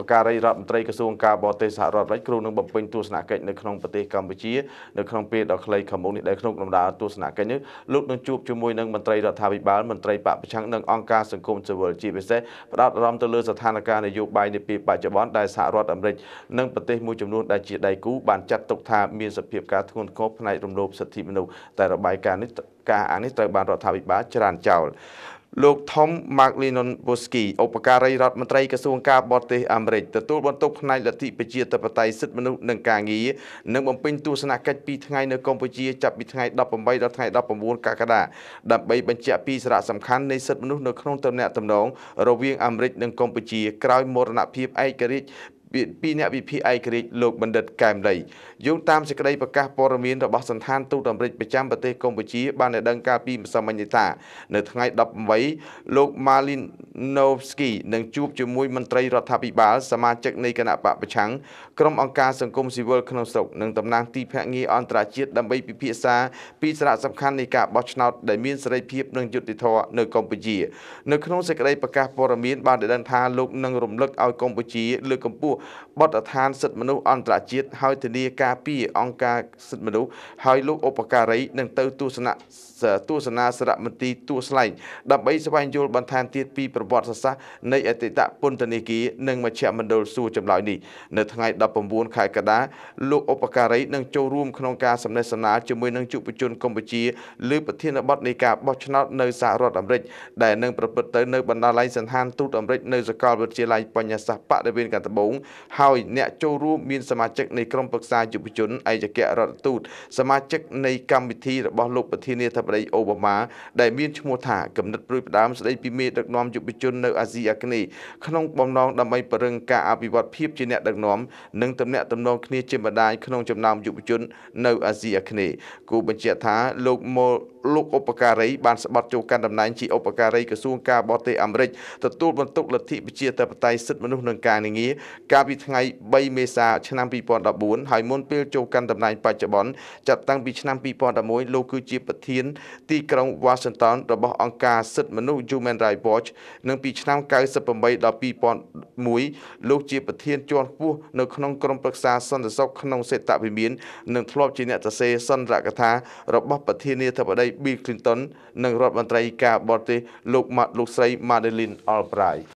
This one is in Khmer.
បការីរដ្ឋមន្ត្រីក្រសួងការបរទេសសហរដ្ឋអាមេរិកគ្រូនឹងបំពេញទស្សនកិច្ចនៅក្នុងប្រទេសកម្ពុជានៅក្នុងពេលដ៏ខ្លីខាងមុខនេះដែលក្នុងដំណើរទស្សនកិច្ចនេះលោកនឹងជួបជាមួយនឹងមន្ត្រីរដ្ឋាភិបាលមន្ត្រីបពប្រឆាំងនិងអង្គការសង្គមស៊ីវិលជាពិសេសផ្ដោតអារម្មណ៍ទៅលើស្ថានភាពនយោបាយនាពេលបច្ចុប្បន្នដែលសហរដ្ឋអាមេរិកនិងប្រទេសមួយចំនួនដែលជាដៃគូបានចាត់ទុកថាមានសភាពការធ្ងន់ធ្ងរផ្នែករំលោភសិទ្ធិមនុស្សតែរបាយការណ៍នេះការអាននេះត្រូវបានរដ្ឋាភិបាលច្រានចោលលោកថមម៉ាកលីណុនវូស្គីឧបការីរដ្ឋមន្ត្រីក្រសួងការបរទេសអាមេរិកទទួលបន្ទុកផ្នែកលទ្ធិប្រជាធិបតេយ្យសិទ្ធិមនុស្សនិងការងារនិងបំពេញទស្សនកិច្ច2ថ្ងៃនៅកម្ពុជាចាប់ពីថ្ងៃ18ដល់ថ្ងៃ19កក្កដាដើម្បីបញ្ជាក់ពីសារៈសំខាន់នៃសិទ្ធិមនុស្សនៅក្នុងទំនាក់ទំនងរវាងអាមេរិកនិងកម្ពុជា ក្រោយមរណភាពឯករាជ្យពីអ្នកវិភាគឯករាជ្យលោកបណ្ឌិតកែមលីយោងតាមសេចក្តីប្រកាសព័ត៌មានរបស់ស្ថានទូតអាមេរិកប្រចាំប្រទេសកម្ពុជា បានឲ្យដឹងកាលពីម្សិលមិញនេះថានៅថ្ងៃ18លោក Malinowski នឹងជួបជាមួយមន្ត្រីរដ្ឋាភិបាលសមាជិកនៃគណៈបកប្រឆាំងក្រុមអង្គការសង្គមស៊ីវិលក្នុងស្រុកនិងតំណាងទីភ្នាក់ងារអន្តរជាតិដើម្បីពិភាក្សាពីសារៈសំខាន់នៃការបោះឆ្នោតដែលមានសេរីភាពនិងយុត្តិធម៌នៅកម្ពុជា នៅក្នុងសេចក្តីប្រកាសព័ត៌មានបានដឹងថាលោកនឹងរំលឹកឲ្យកម្ពុជាលើកកម្ពស់បទដ្ឋានសិទ្ធិមនុស្សអន្តរជាតិហើយធានាការពីអង្គការសិទ្ធិមនុស្សហើយលោកឧបការីនឹងទៅទស្សនៈទស្សនាសារមន្ទីរទួស្លែងដើម្បីស្វែងយល់បន្ថែមទៀតពីប្រវត្តិសាស្ត្រនៃអតីតពន្ធនាគារនិងមជ្ឈមណ្ឌលសួរចម្លើយនេះនៅថ្ងៃ19ខែកក្កដាលោកឧបការីនឹងចូលរួមក្នុងការសម្ដែងសម្ដាលជាមួយនឹងយុវជនកម្ពុជាលើប្រធានបទនៃការបោះឆ្នោតនៅសហរដ្ឋអាមេរិកដែលនឹងប្រព្រឹត្តទៅនៅបណ្ណាល័យសន្តានទូតអាមេរិកនៅសាកលវិទ្យាល័យបញ្ញាសាស្ត្របរិវេណកាតត្បូងហើយអ្នកចូលរួមមានសមាជិកនៃក្រុមប្រឹក្សាយុវជនឯកអគ្គរដ្ឋទូតសមាជិកនៃកម្មវិធីរបស់លោកប្រធានាធិបតីអូបាម៉ាដែលមានឈ្មោះថាគំនិតព្រួយផ្ដើមស្ដីពីមេដឹកនាំយុវជននៅអាស៊ីអាគ្នេយ៍ក្នុងបំណងដើម្បីពង្រឹងការអភិវឌ្ឍភាពជាអ្នកដឹកនាំនិងទំនាក់ទំនងគ្នាជាបណ្ដាញក្នុងចំណោមយុវជននៅអាស៊ីអាគ្នេយ៍គូបញ្ជាក់ថាលោកម៉ូលោកឧបការីបានស្បត់ចូលកាន់តំណែងជាឧបការីក្រសួងការបរទេសអាមេរិកទទួលបន្ទុកលទ្ធិប្រជាធិបតេយ្យសិទ្ធិមនុស្សនិងការងារកាកាលពីថ្ងៃ3មេសាឆ្នាំ2014ហើយមុនពេលចូលកាន់តំណែង បច្ចុប្បន្នចាប់តាំងពីឆ្នាំ2011លោកគឺជាប្រធានទីក្រុង Washington របស់អង្គការសិទ្ធិមនុស្ស Human Rights Watch និងពីឆ្នាំ98ដល់2001លោកជាប្រធានជាន់ខ្ពស់នៅក្នុងក្រុមប្រឹក្សាសន្តិសុខក្នុងសេតវិមាន និងធ្លាប់ជាអ្នកសរសេរសន្ទរកថារបស់ប្រធានាធិបតី Bill Clinton និងរដ្ឋមន្ត្រីការបរទេសលោកលោកស្រី Madeleine Albright